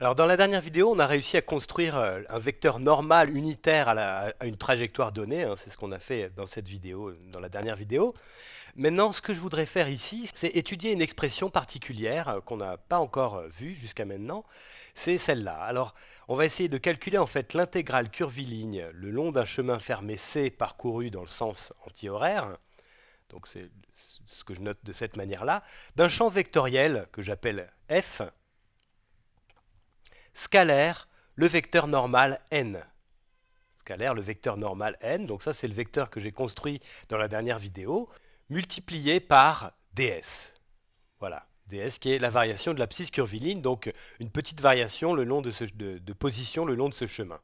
Alors dans la dernière vidéo, on a réussi à construire euh, un vecteur normal unitaire à, une trajectoire donnée. Hein, c'est ce qu'on a fait dans cette vidéo, dans la dernière vidéo. Maintenant, ce que je voudrais faire ici, c'est étudier une expression particulière euh, qu'on n'a pas encore euh, vue jusqu'à maintenant. C'est celle-là. Alors, on va essayer de calculer en fait l'intégrale curviligne le long d'un chemin fermé C parcouru dans le sens antihoraire. Donc c'est ce que je note de cette manière-là, d'un champ vectoriel que j'appelle F, scalaire le vecteur normal n. Scalaire le vecteur normal n, donc ça c'est le vecteur que j'ai construit dans la dernière vidéo, multiplié par ds. Voilà, ds qui est la variation de l'abscisse curviligne, donc une petite variation le long de, ce, de position le long de ce chemin.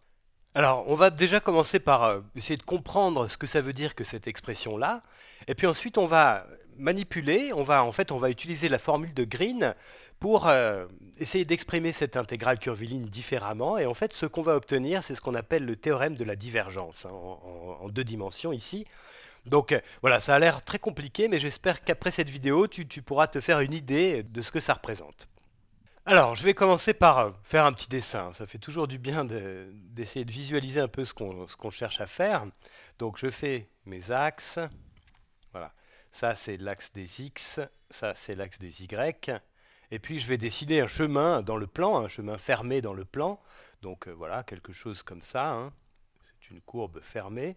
Alors, on va déjà commencer par euh, essayer de comprendre ce que ça veut dire que cette expression-là, et puis ensuite on va manipuler, on va en fait on va utiliser la formule de Green pour euh, essayer d'exprimer cette intégrale curviligne différemment. Et en fait, ce qu'on va obtenir, c'est ce qu'on appelle le théorème de la divergence, hein, en, deux dimensions ici. Donc euh, voilà, ça a l'air très compliqué, mais j'espère qu'après cette vidéo, tu, pourras te faire une idée de ce que ça représente. Alors, je vais commencer par euh, faire un petit dessin. Ça fait toujours du bien d'essayer de, visualiser un peu ce qu'on cherche à faire. Donc, je fais mes axes. Voilà. Ça, c'est l'axe des X. Ça, c'est l'axe des Y. Et puis je vais dessiner un chemin dans le plan, un chemin fermé dans le plan. Donc euh, voilà, quelque chose comme ça. Hein. C'est une courbe fermée.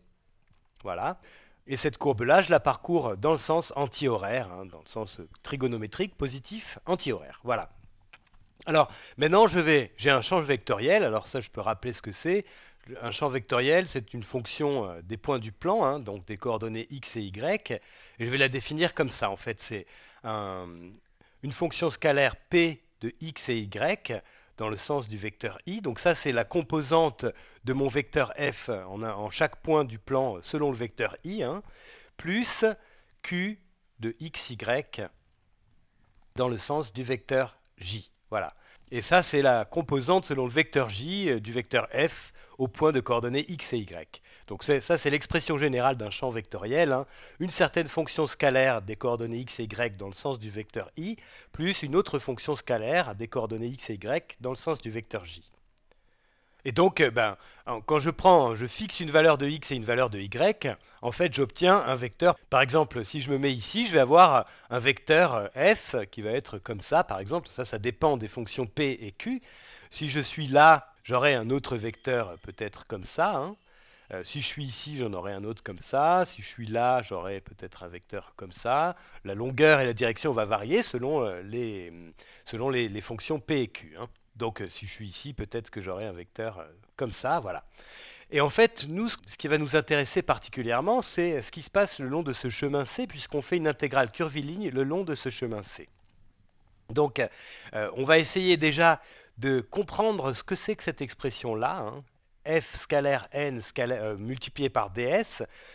Voilà. Et cette courbe-là, je la parcours dans le sens antihoraire, hein, dans le sens euh, trigonométrique, positif, antihoraire, Voilà. Alors, maintenant, je vais, j'ai un champ vectoriel. Alors ça, je peux rappeler ce que c'est. Un champ vectoriel, c'est une fonction euh, des points du plan, hein, donc des coordonnées x et y. Et je vais la définir comme ça, en fait. C'est un, une fonction scalaire P de x et y dans le sens du vecteur i. Donc ça, c'est la composante de mon vecteur f en, en, chaque point du plan selon le vecteur i, hein, plus q de x, y dans le sens du vecteur j. Voilà. Et ça, c'est la composante selon le vecteur j euh, du vecteur f au point de coordonnées x et y. Donc ça, c'est l'expression générale d'un champ vectoriel. Hein. Une certaine fonction scalaire des coordonnées x et y dans le sens du vecteur i, plus une autre fonction scalaire des coordonnées x et y dans le sens du vecteur j. Et donc, euh, ben, quand je prends, je fixe une valeur de x et une valeur de y, en fait, j'obtiens un vecteur. Par exemple, si je me mets ici, je vais avoir un vecteur euh, f qui va être comme ça, par exemple. Ça, ça dépend des fonctions p et q. Si je suis là, j'aurai un autre vecteur euh, peut-être comme ça. Hein. Euh, si je suis ici, j'en aurai un autre comme ça. Si je suis là, j'aurai peut-être un vecteur comme ça. La longueur et la direction va varier selon euh, les, selon les, fonctions P et Q. Hein. Donc euh, si je suis ici, peut-être que j'aurai un vecteur comme ça, voilà. Et en fait, nous, ce qui va nous intéresser particulièrement, c'est ce qui se passe le long de ce chemin C, puisqu'on fait une intégrale curviligne le long de ce chemin C. Donc, on va essayer déjà de comprendre ce que c'est que cette expression-là, hein f scalaire n scalaire, euh, multiplié par ds,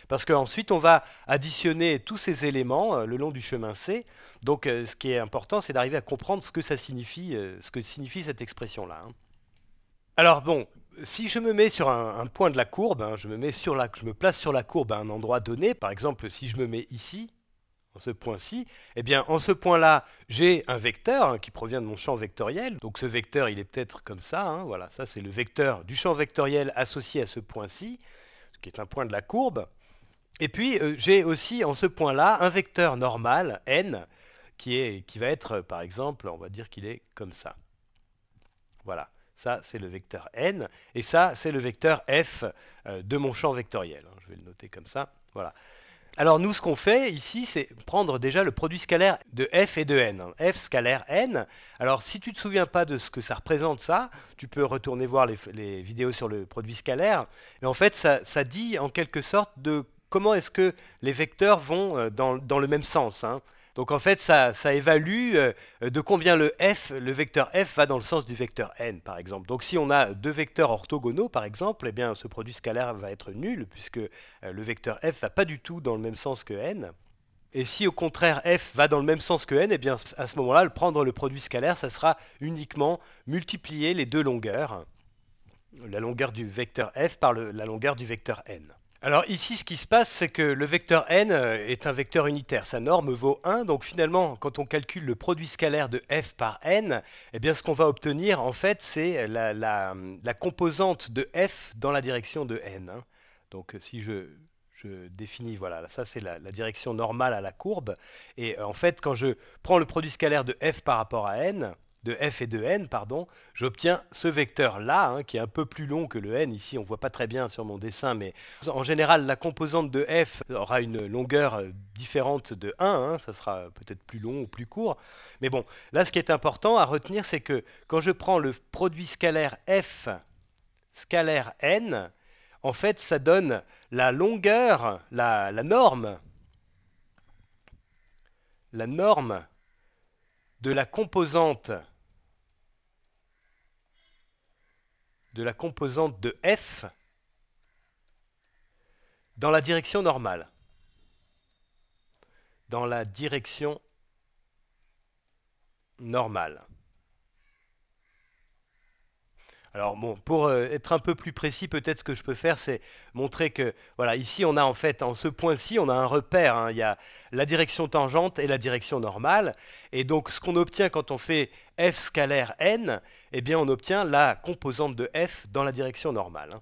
parce qu'ensuite on va additionner tous ces éléments euh, le long du chemin c. Donc euh, ce qui est important, c'est d'arriver à comprendre ce que ça signifie, ce que signifie cette expression-là. Hein. Alors bon, si je me mets sur un, point de la courbe, hein, je, me mets sur je me place sur la courbe à un endroit donné, par exemple si je me mets ici, en ce point-ci, eh bien, en ce point-là, j'ai un vecteur hein, qui provient de mon champ vectoriel. Donc ce vecteur, il est peut-être comme ça. Hein, voilà, ça c'est le vecteur du champ vectoriel associé à ce point-ci, qui est un point de la courbe. Et puis, euh, j'ai aussi en ce point-là un vecteur normal, n, qui, va être, euh, par exemple, on va dire qu'il est comme ça. Voilà. Ça, c'est le vecteur n, et ça, c'est le vecteur f euh, de mon champ vectoriel. Hein. Je vais le noter comme ça. Voilà. Alors nous, ce qu'on fait ici, c'est prendre déjà le produit scalaire de f et de n. Hein. f scalaire n. Alors si tu ne te souviens pas de ce que ça représente ça, tu peux retourner voir les, vidéos sur le produit scalaire. Et en fait, ça, dit en quelque sorte de comment est-ce que les vecteurs vont euh, dans, le même sens. Hein. Donc en fait, ça, évalue euh, de combien le vecteur f va dans le sens du vecteur n, par exemple. Donc si on a deux vecteurs orthogonaux, par exemple, eh bien ce produit scalaire va être nul, puisque euh, le vecteur f va pas du tout dans le même sens que n. Et si au contraire f va dans le même sens que n, eh bien à ce moment-là, prendre le produit scalaire, ça sera uniquement multiplier les deux longueurs, la longueur du vecteur f par la longueur du vecteur n. Alors ici, ce qui se passe, c'est que le vecteur n euh, est un vecteur unitaire. Sa norme vaut 1, donc finalement, quand on calcule le produit scalaire de f par n, eh bien, ce qu'on va obtenir, en fait, c'est la, composante de f dans la direction de n. Hein. Donc si je, définis, voilà, ça c'est la, direction normale à la courbe. Et en fait, quand je prends le produit scalaire de f par rapport à n, de f et de n, pardon, j'obtiens ce vecteur-là, hein, qui est un peu plus long que le n. Ici, on ne voit pas très bien sur mon dessin, mais en général, la composante de f aura une longueur euh, différente de 1. Hein, ça sera peut-être plus long ou plus court. Mais bon, là, ce qui est important à retenir, c'est que quand je prends le produit scalaire f scalaire n, en fait, ça donne la longueur, la norme, la norme de la composante de la composante de f dans la direction normale. Dans la direction normale. Alors bon, pour euh, être un peu plus précis, peut-être ce que je peux faire, c'est montrer que, voilà, ici on a en fait, en ce point-ci, on a un repère. Hein. il y a la direction tangente et la direction normale. Et donc ce qu'on obtient quand on fait f scalaire n, eh bien on obtient la composante de f dans la direction normale. Hein.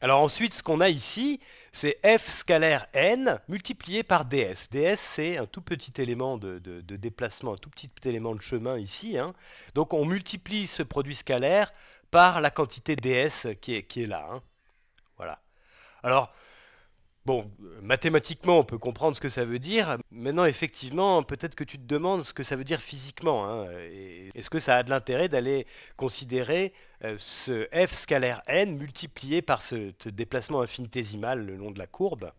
Alors ensuite, ce qu'on a ici, c'est f scalaire n multiplié par ds. ds, c'est un tout petit élément de, déplacement, un tout petit élément de chemin ici. Hein. Donc on multiplie ce produit scalaire par la quantité DS qui est, qui est là. Hein. Voilà. Alors, bon, mathématiquement, on peut comprendre ce que ça veut dire. Maintenant, effectivement, peut-être que tu te demandes ce que ça veut dire physiquement. Hein, est-ce que ça a de l'intérêt d'aller considérer euh, ce f scalaire n multiplié par ce déplacement infinitésimal le long de la courbe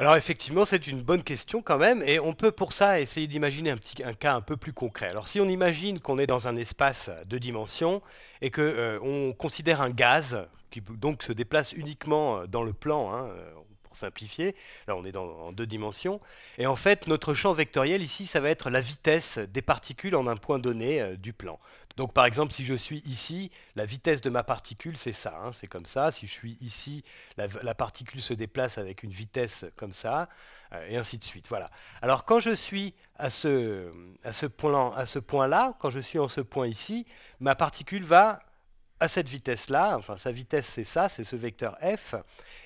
alors effectivement, c'est une bonne question quand même, et on peut pour ça essayer d'imaginer un, un cas un peu plus concret. Alors si on imagine qu'on est dans un espace de dimension et qu'on euh, considère un gaz qui donc se déplace uniquement euh, dans le plan, hein, euh, pour simplifier, là on est dans, en deux dimensions, et en fait notre champ vectoriel ici, ça va être la vitesse des particules en un point donné du plan. Donc par exemple, si je suis ici, la vitesse de ma particule, c'est ça, hein, c'est comme ça. Si je suis ici, la, particule se déplace avec une vitesse comme ça, euh, et ainsi de suite. Voilà. Alors quand je suis à ce, à ce point-là, quand je suis en ce point ici, ma particule va à cette vitesse-là, enfin sa vitesse c'est ça, c'est ce vecteur f,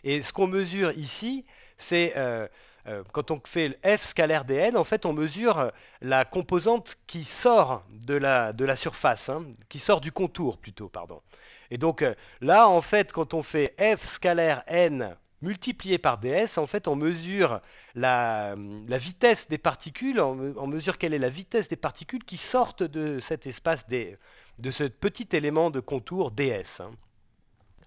et ce qu'on mesure ici, c'est euh, euh, quand on fait f scalaire dn, en fait, on mesure euh, la composante qui sort de la, surface, hein, qui sort du contour plutôt, pardon. Et donc euh, là, en fait, quand on fait f scalaire n multiplié par ds, en fait, on mesure la, vitesse des particules, on, mesure quelle est la vitesse des particules qui sortent de cet espace, de ce petit élément de contour ds. Hein.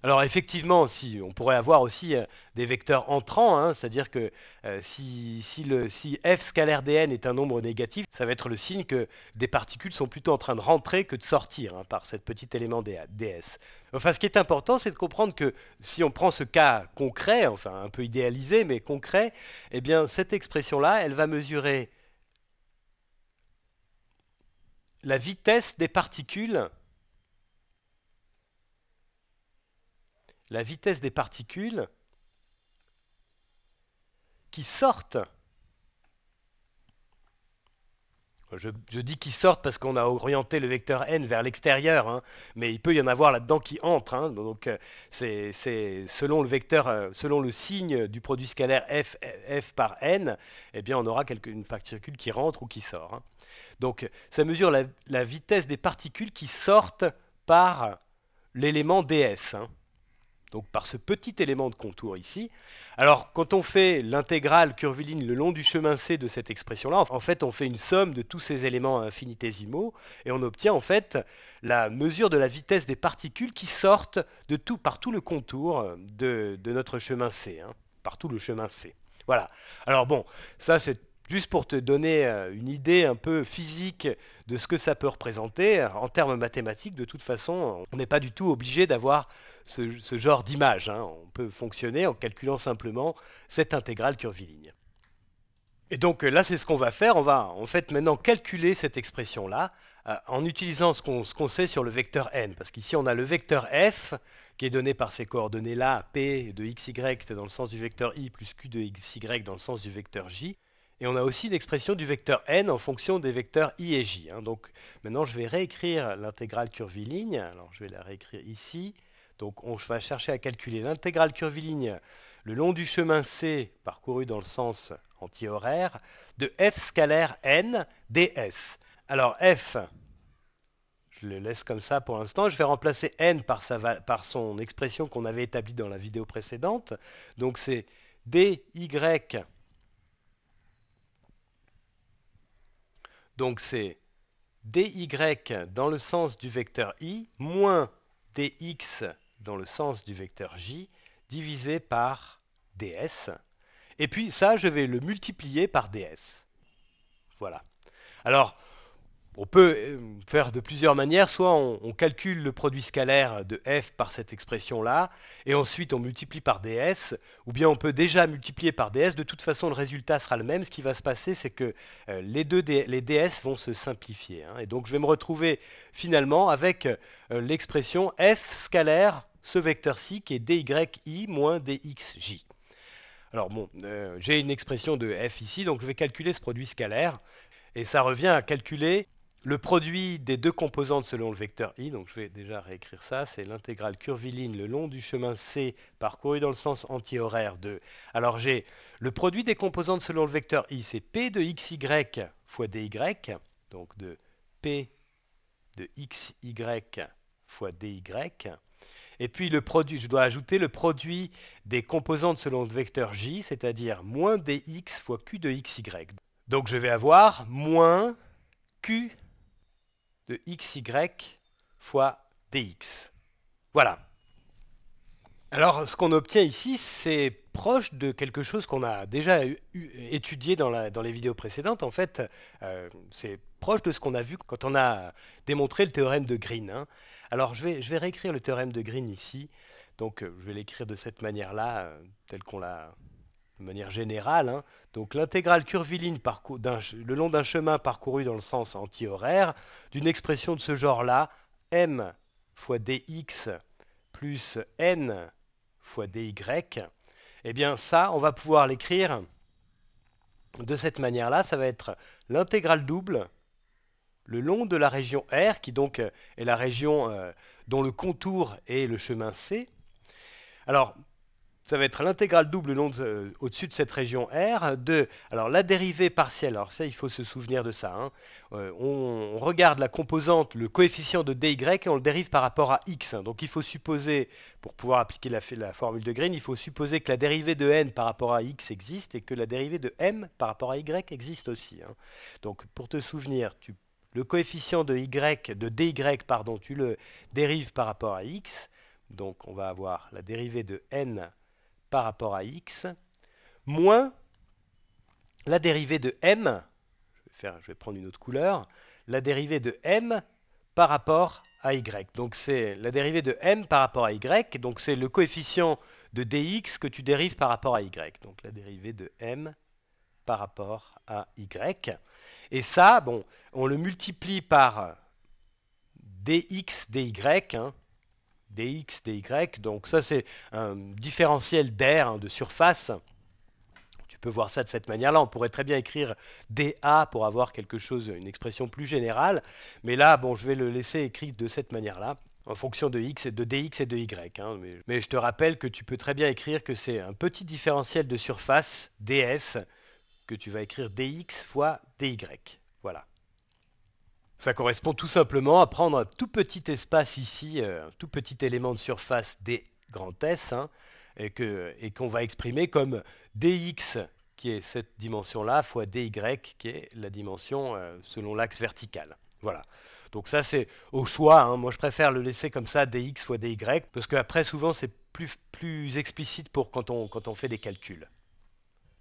Alors effectivement, si, on pourrait avoir aussi euh, des vecteurs entrants, hein, c'est-à-dire que euh, si, le, f scalaire dn est un nombre négatif, ça va être le signe que des particules sont plutôt en train de rentrer que de sortir hein, par cet petit élément ds. Enfin, ce qui est important, c'est de comprendre que si on prend ce cas concret, enfin un peu idéalisé, mais concret, eh bien cette expression-là, elle va mesurer la vitesse des particules la vitesse des particules qui sortent. Je, dis qui sortent parce qu'on a orienté le vecteur n vers l'extérieur, hein, mais il peut y en avoir là-dedans qui entrent. Hein. donc euh, c'est selon le vecteur, euh, selon le signe du produit scalaire f, f par n, eh bien on aura une particule qui rentre ou qui sort. Hein. Donc ça mesure la, la, vitesse des particules qui sortent par l'élément ds donc par ce petit élément de contour ici. Alors quand on fait l'intégrale curviligne le long du chemin C de cette expression-là, en fait on fait une somme de tous ces éléments infinitésimaux et on obtient en fait la mesure de la vitesse des particules qui sortent de tout, par tout le contour de, de notre chemin C, hein, par tout le chemin C. Voilà. Alors bon, ça c'est juste pour te donner euh, une idée un peu physique de ce que ça peut représenter. En termes mathématiques, de toute façon, on n'est pas du tout obligé d'avoir ce, genre d'image. Hein. On peut fonctionner en calculant simplement cette intégrale curviligne. Et donc euh, là, c'est ce qu'on va faire. On va en fait maintenant calculer cette expression-là euh, en utilisant ce qu'on sait sur le vecteur n. Parce qu'ici, on a le vecteur f qui est donné par ces coordonnées-là, p de xy dans le sens du vecteur i plus q de xy dans le sens du vecteur j. Et on a aussi l'expression du vecteur n en fonction des vecteurs i et j. Hein. Donc maintenant, je vais réécrire l'intégrale curviligne. Alors je vais la réécrire ici. Donc on va chercher à calculer l'intégrale curviligne le long du chemin C parcouru dans le sens antihoraire de f scalaire n ds. Alors f, je le laisse comme ça pour l'instant, je vais remplacer n par, par son expression qu'on avait établie dans la vidéo précédente. Donc c'est dy donc c'est dy dans le sens du vecteur i moins dx dans le sens du vecteur j divisé par ds. Et puis ça, je vais le multiplier par ds. Voilà. Alors, on peut euh, faire de plusieurs manières. Soit on, calcule le produit scalaire de f par cette expression-là, et ensuite on multiplie par ds, ou bien on peut déjà multiplier par ds. De toute façon, le résultat sera le même. Ce qui va se passer, c'est que euh, les, deux les ds vont se simplifier. Hein. Et donc, je vais me retrouver finalement avec euh, l'expression f scalaire ce vecteur-ci qui est dy moins dxj. Alors bon, euh, j'ai une expression de f ici, donc je vais calculer ce produit scalaire. Et ça revient à calculer le produit des deux composantes selon le vecteur i. Donc je vais déjà réécrire ça. C'est l'intégrale curviligne le long du chemin C parcouru dans le sens antihoraire de... Alors j'ai le produit des composantes selon le vecteur i, c'est p de xy fois dy, donc de p de xy fois dy et puis le produit, je dois ajouter le produit des composantes selon le vecteur j, c'est-à-dire moins dx fois q de xy. Donc je vais avoir moins q de xy fois dx. Voilà. Alors ce qu'on obtient ici, c'est proche de quelque chose qu'on a déjà étudié dans, les vidéos précédentes. En fait, euh, c'est proche de ce qu'on a vu quand on a démontré le théorème de Green. Hein. Alors je vais, réécrire le théorème de Green ici. Donc euh, je vais l'écrire de cette manière-là, euh, telle qu'on l'a de manière générale. Hein. Donc l'intégrale curviligne le long d'un chemin parcouru dans le sens antihoraire d'une expression de ce genre-là, m fois dx plus n fois dy, eh bien ça, on va pouvoir l'écrire de cette manière-là. Ça va être l'intégrale double le long de la région R, qui donc euh, est la région euh, dont le contour est le chemin C. Alors, ça va être l'intégrale double euh, au-dessus de cette région R de alors la dérivée partielle. Alors ça, il faut se souvenir de ça. Hein. on, regarde la composante, le coefficient de dy et on le dérive par rapport à x. Hein. Donc il faut supposer, pour pouvoir appliquer la, formule de Green, il faut supposer que la dérivée de n par rapport à x existe et que la dérivée de m par rapport à y existe aussi. Hein. Donc pour te souvenir, tu le coefficient de y, de dy, pardon, tu le dérives par rapport à x. Donc on va avoir la dérivée de n par rapport à x, moins la dérivée de m, je vais, je vais prendre une autre couleur, la dérivée de m par rapport à y. Donc c'est la dérivée de m par rapport à y, donc c'est le coefficient de dx que tu dérives par rapport à y. Donc la dérivée de m par rapport à y. Et ça, bon, on le multiplie par dx, dy, hein. dx, dy, donc ça c'est un différentiel d'air hein, de surface. Tu peux voir ça de cette manière-là, on pourrait très bien écrire dA pour avoir quelque chose, une expression plus générale, mais là, bon, je vais le laisser écrit de cette manière-là en fonction de x et de dx et de y. Hein. mais, je te rappelle que tu peux très bien écrire que c'est un petit différentiel de surface ds que tu vas écrire dx fois dy. Voilà. Ça correspond tout simplement à prendre un tout petit espace ici, euh, un tout petit élément de surface d grand S, hein, et qu'on va exprimer comme dx, qui est cette dimension-là, fois dy, qui est la dimension euh, selon l'axe vertical. Voilà. Donc ça, c'est au choix. Hein. Moi, je préfère le laisser comme ça, dx fois dy, parce qu'après, souvent, c'est plus, plus explicite pour quand on, quand on fait des calculs.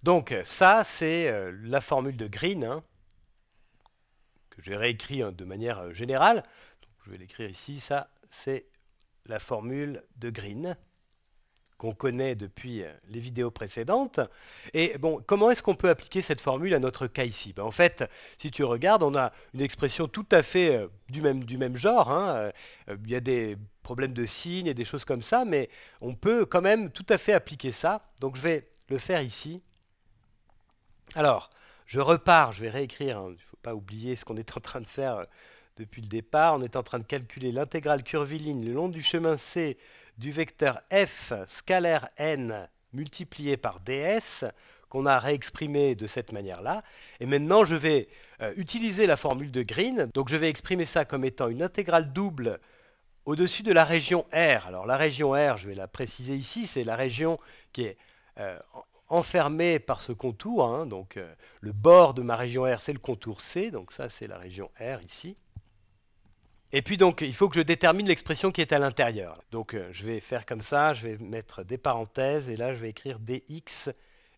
Donc euh, ça, c'est euh, la formule de Green, hein, que j'ai réécrit hein, de manière euh, générale. je vais l'écrire ici, ça, c'est la formule de Green qu'on connaît depuis les vidéos précédentes. Et bon, comment est-ce qu'on peut appliquer cette formule à notre cas ici ben, En fait, si tu regardes, on a une expression tout à fait du même, genre. Hein, il y a des problèmes de signes et des choses comme ça, mais on peut quand même tout à fait appliquer ça. Donc je vais le faire ici. Alors, je repars, je vais réécrire, hein. il ne faut pas oublier ce qu'on est en train de faire euh, depuis le départ. On est en train de calculer l'intégrale curviligne le long du chemin C du vecteur f scalaire n multiplié par ds qu'on a réexprimé de cette manière-là. Et maintenant, je vais euh, utiliser la formule de Green. Donc, je vais exprimer ça comme étant une intégrale double au-dessus de la région R. Alors, la région R, je vais la préciser ici, c'est la région qui est en... Euh, enfermé par ce contour. Hein, donc euh, le bord de ma région R, c'est le contour C. Donc ça, c'est la région R ici. Et puis donc, il faut que je détermine l'expression qui est à l'intérieur. Donc euh, je vais faire comme ça, je vais mettre des parenthèses et là, je vais écrire dx,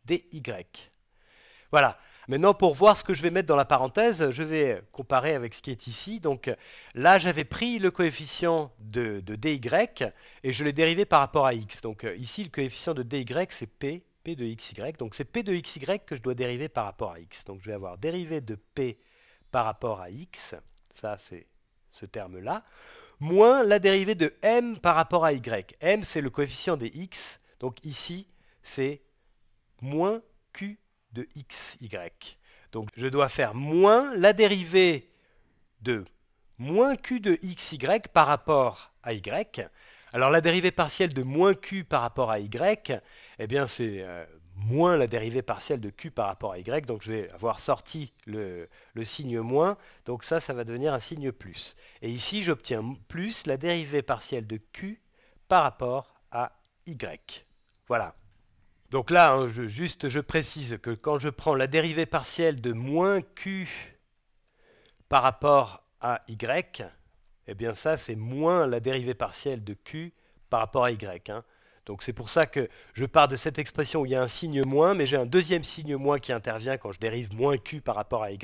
dy. Voilà. Maintenant, pour voir ce que je vais mettre dans la parenthèse, je vais comparer avec ce qui est ici. Donc là, j'avais pris le coefficient de, de dy et je l'ai dérivé par rapport à x. Donc euh, ici, le coefficient de dy, c'est p P de xy. Donc c'est P de xy que je dois dériver par rapport à x. Donc je vais avoir dérivé de P par rapport à x, ça c'est ce terme-là, moins la dérivée de m par rapport à y. m c'est le coefficient des x, donc ici c'est moins q de xy. Donc je dois faire moins la dérivée de moins q de xy par rapport à y, alors la dérivée partielle de moins q par rapport à y, eh bien c'est euh, moins la dérivée partielle de q par rapport à y, donc je vais avoir sorti le, signe moins, donc ça, ça va devenir un signe plus. Et ici, j'obtiens plus la dérivée partielle de q par rapport à y. Voilà. Donc là, hein, juste je précise que quand je prends la dérivée partielle de moins q par rapport à y, eh bien ça, c'est moins la dérivée partielle de Q par rapport à Y. Hein. Donc c'est pour ça que je pars de cette expression où il y a un signe moins, mais j'ai un deuxième signe moins qui intervient quand je dérive moins q par rapport à y,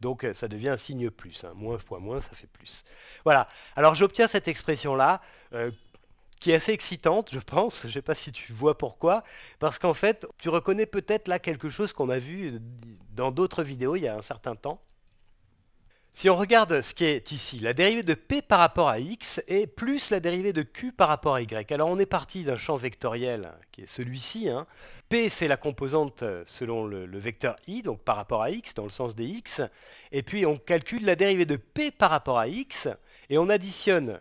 donc euh, ça devient un signe plus. Hein. Moins fois moins, ça fait plus. Voilà, alors j'obtiens cette expression-là, euh, qui est assez excitante, je pense. Je ne sais pas si tu vois pourquoi. Parce qu'en fait, tu reconnais peut-être là quelque chose qu'on a vu euh, dans d'autres vidéos il y a un certain temps. Si on regarde ce qui est ici, la dérivée de p par rapport à x est plus la dérivée de q par rapport à y. Alors on est parti d'un champ vectoriel qui est celui-ci. Hein. p c'est la composante euh, selon le, vecteur i, donc par rapport à x, dans le sens des x. Et puis on calcule la dérivée de p par rapport à x et on additionne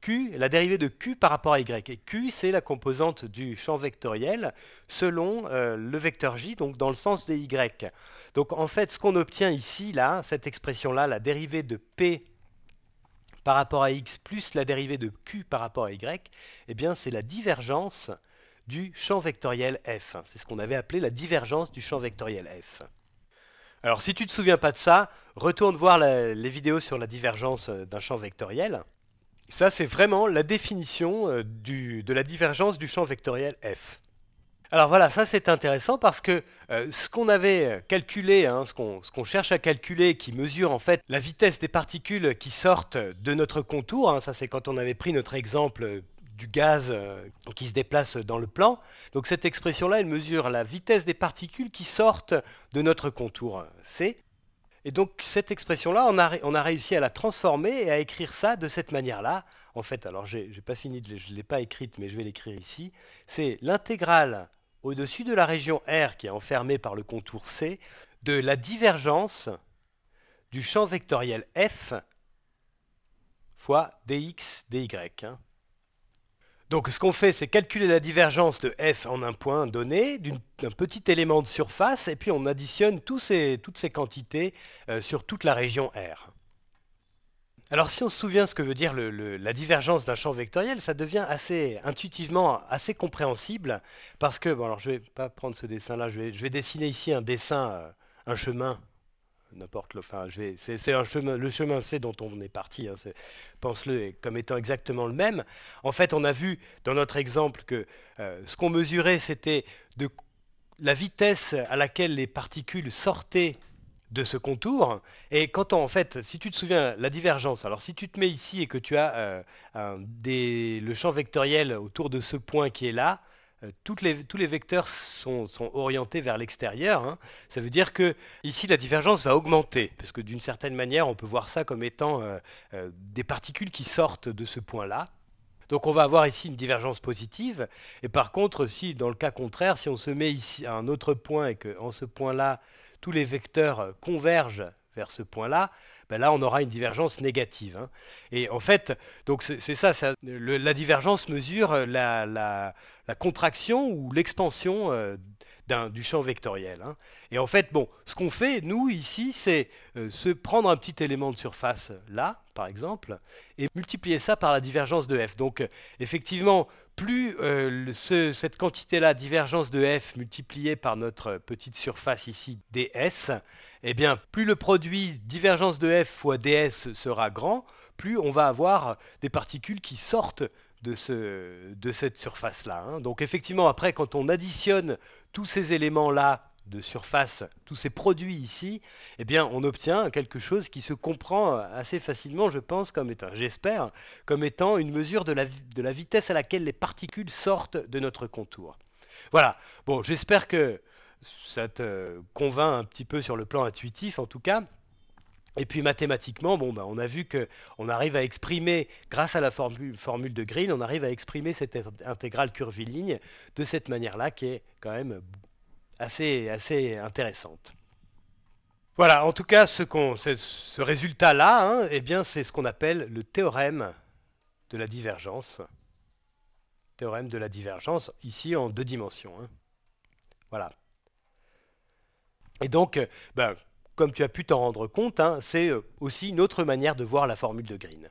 Q, la dérivée de Q par rapport à Y. Et Q, c'est la composante du champ vectoriel selon euh, le vecteur J, donc dans le sens des Y. Donc en fait, ce qu'on obtient ici, là, cette expression-là, la dérivée de P par rapport à X plus la dérivée de Q par rapport à Y, eh bien c'est la divergence du champ vectoriel F. C'est ce qu'on avait appelé la divergence du champ vectoriel F. Alors si tu ne te souviens pas de ça, retourne voir les vidéos sur la divergence euh, d'un champ vectoriel. Ça, c'est vraiment la définition euh, de la divergence du champ vectoriel F. Alors voilà, ça c'est intéressant parce que euh, ce qu'on avait calculé, hein, ce qu'on cherche à calculer, qui mesure en fait la vitesse des particules qui sortent de notre contour, hein, ça c'est quand on avait pris notre exemple du gaz euh, qui se déplace dans le plan, donc cette expression-là, elle mesure la vitesse des particules qui sortent de notre contour hein, C. Et donc cette expression-là, on a, réussi à la transformer et à écrire ça de cette manière-là. En fait, alors n'ai pas fini, je ne l'ai pas écrite, mais je vais l'écrire ici. C'est l'intégrale au-dessus de la région R, qui est enfermée par le contour C, de la divergence du champ vectoriel F fois dx dy. Hein. Donc ce qu'on fait, c'est calculer la divergence de f en un point donné d'un petit élément de surface, et puis on additionne toutes ces quantités euh, sur toute la région R. Alors si on se souvient ce que veut dire la divergence d'un champ vectoriel, ça devient assez intuitivement assez compréhensible, parce que, bon alors je ne vais pas prendre ce dessin-là, je vais, dessiner ici un dessin, euh, un chemin le. C'est chemin. Le chemin, c'est dont on est parti. Hein, pense-le comme étant exactement le même. En fait, on a vu dans notre exemple que euh, ce qu'on mesurait, c'était de la vitesse à laquelle les particules sortaient de ce contour. Et quand on, en fait, si tu te souviens, la divergence, alors si tu te mets ici et que tu as euh, des, le champ vectoriel autour de ce point qui est là, euh, tous les vecteurs sont, orientés vers l'extérieur. Hein. Ça veut dire que ici, la divergence va augmenter, parce que d'une certaine manière, on peut voir ça comme étant euh, euh, des particules qui sortent de ce point-là. Donc on va avoir ici une divergence positive. Et par contre, si dans le cas contraire, si on se met ici à un autre point et qu'en ce point-là, tous les vecteurs convergent vers ce point-là, ben là on aura une divergence négative. Hein. Et en fait, donc c'est ça, la divergence mesure euh, la, contraction ou l'expansion euh, du champ vectoriel. Hein. Et en fait, bon, ce qu'on fait, nous, ici, c'est euh, se prendre un petit élément de surface là, par exemple, et multiplier ça par la divergence de f. Donc, effectivement, plus cette quantité-là, divergence de f, multipliée par notre petite surface ici, ds, eh bien, plus le produit divergence de f fois ds sera grand, plus on va avoir des particules qui sortent de, cette surface-là. Hein. Donc effectivement, après, quand on additionne tous ces éléments-là de surface, tous ces produits ici, eh bien, on obtient quelque chose qui se comprend assez facilement, je pense, comme étant, j'espère, comme étant une mesure de la vitesse à laquelle les particules sortent de notre contour. Voilà. Bon, j'espère que ça te convainc un petit peu sur le plan intuitif en tout cas. Et puis mathématiquement, bon, bah, on a vu qu'on arrive à exprimer, grâce à la formule, de Green, on arrive à exprimer cette intégrale curviligne de cette manière-là qui est quand même assez, assez intéressante. Voilà, en tout cas, ce, résultat-là, hein, eh bien, c'est ce qu'on appelle le théorème de la divergence. Théorème de la divergence, ici en deux dimensions. Hein. Voilà. Et donc, euh, ben, comme tu as pu t'en rendre compte, hein, c'est euh, aussi une autre manière de voir la formule de Green.